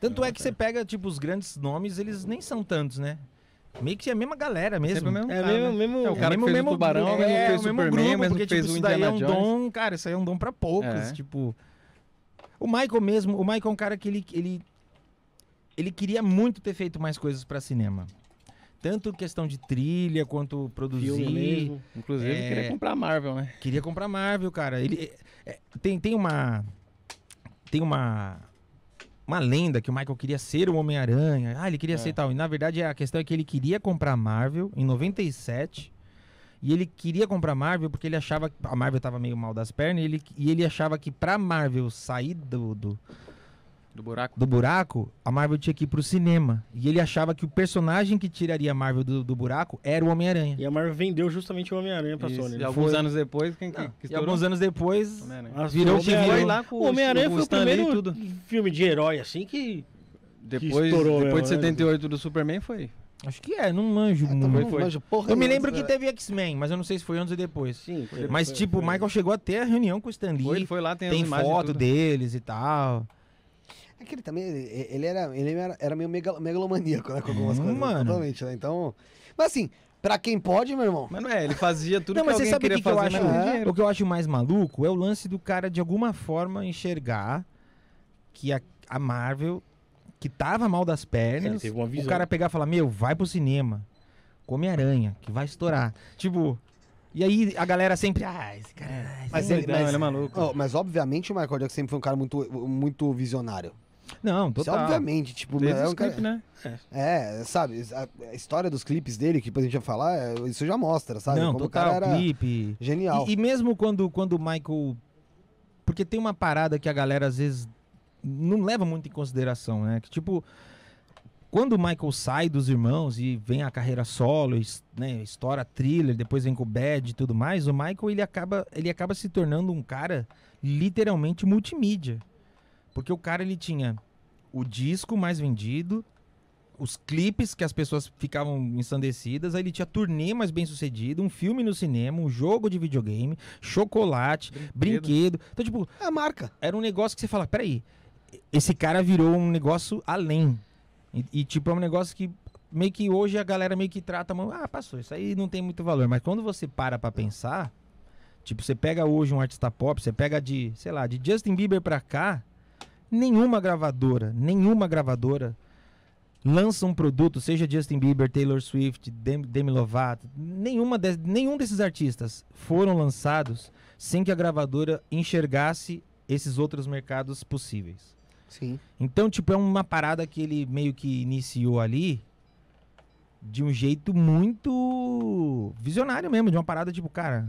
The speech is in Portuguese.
Tanto é ah, que tá. você pega, tipo, os grandes nomes, eles nem são tantos, né? Meio que é a mesma galera mesmo. É, mesmo é, cara, mesmo, né? mesmo, é o é cara é mesmo, que fez o Tubarão, é, mesmo é, fez o Superman, grupo, mesmo porque, que fez tipo, o Indiana Jones. é um dom, cara, isso aí é um dom pra poucos, tipo... O Michael mesmo, o Michael é um cara que ele, ele, ele queria muito ter feito mais coisas pra cinema. Tanto questão de trilha, quanto produzir. Filme mesmo. Inclusive, é... queria comprar Marvel, né? Queria comprar Marvel, cara. Ele, tem, tem uma... Tem uma uma lenda que o Michael queria ser o Homem-Aranha. Ah, ele queria é. ser tal. E na verdade a questão é que ele queria comprar a Marvel em 97. E ele queria comprar a Marvel porque ele achava que a Marvel estava meio mal das pernas e ele, e ele achava que pra Marvel sair do, do do buraco? Do buraco, a Marvel tinha que ir pro cinema. E ele achava que o personagem que tiraria a Marvel do, do buraco era o Homem-Aranha. E a Marvel vendeu justamente o Homem-Aranha pra Isso. Sony. E alguns foi... anos depois, quem, que, que alguns anos depois, As virou o Homem-Aranha. o Homem-Aranha foi o primeiro filme de herói, assim, que depois, estourou, né, depois de 78 né? do Superman foi. Acho que é, não manjo é, tá muito. Não manjo porra eu me lembro que é. teve X-Men, mas eu não sei se foi antes ou depois. Sim, foi, mas, foi, tipo, o Michael chegou até a reunião com o Stan Lee. Foi, foi lá, tem, tem foto deles e tal. É que ele também, ele, era, ele era, era meio megalomaníaco, né? Com algumas hum, coisas. Mano. Totalmente, né? Então. Mas assim, Pra quem pode, meu irmão. Mas não é, ele fazia tudo não, que mas alguém você sabe queria que que Eu acho, é. O que eu acho mais maluco é o lance do cara, de alguma forma, enxergar que a, a Marvel, que tava mal das pernas, o cara pegar e falar, meu, vai pro cinema, come aranha, que vai estourar. Tipo... E aí a galera sempre, ah, esse cara... Esse é mas, é ele, mas, ele é maluco. Oh, mas obviamente o Michael Jackson sempre foi um cara muito, muito visionário. Não, é total. Isso, obviamente, tipo, Desde é um clipe, cara... né? É. é. sabe, a, história dos clipes dele, que depois a gente vai falar, é, isso já mostra, sabe? Não, Como total, o cara era clipe. Genial. E, e, mesmo quando quando o Michael porque tem uma parada que a galera às vezes não leva muito em consideração, né? Que tipo quando o Michael sai dos irmãos e vem a carreira solo, né, estoura thriller, depois vem com o Bad e tudo mais, o Michael ele acaba, ele acaba se tornando um cara literalmente multimídia. Porque o cara ele tinha o disco mais vendido, os clipes que as pessoas ficavam ensandecidas, aí ele tinha turnê mais bem sucedido, um filme no cinema, um jogo de videogame, chocolate, brinquedo. brinquedo. Então, tipo, é a marca. Era um negócio que você fala, peraí, esse cara virou um negócio além. E, e tipo, é um negócio que meio que hoje a galera meio que trata, ah, passou, isso aí não tem muito valor. Mas quando você para pra pensar, tipo, você pega hoje um artista pop, você pega de, sei lá, de Justin Bieber pra cá, Nenhuma gravadora, nenhuma gravadora lança um produto, seja Justin Bieber, Taylor Swift, Demi Lovato, nenhuma de, nenhum desses artistas foram lançados sem que a gravadora enxergasse esses outros mercados possíveis. Sim. Então, tipo, é uma parada que ele meio que iniciou ali de um jeito muito visionário mesmo, de uma parada tipo, cara,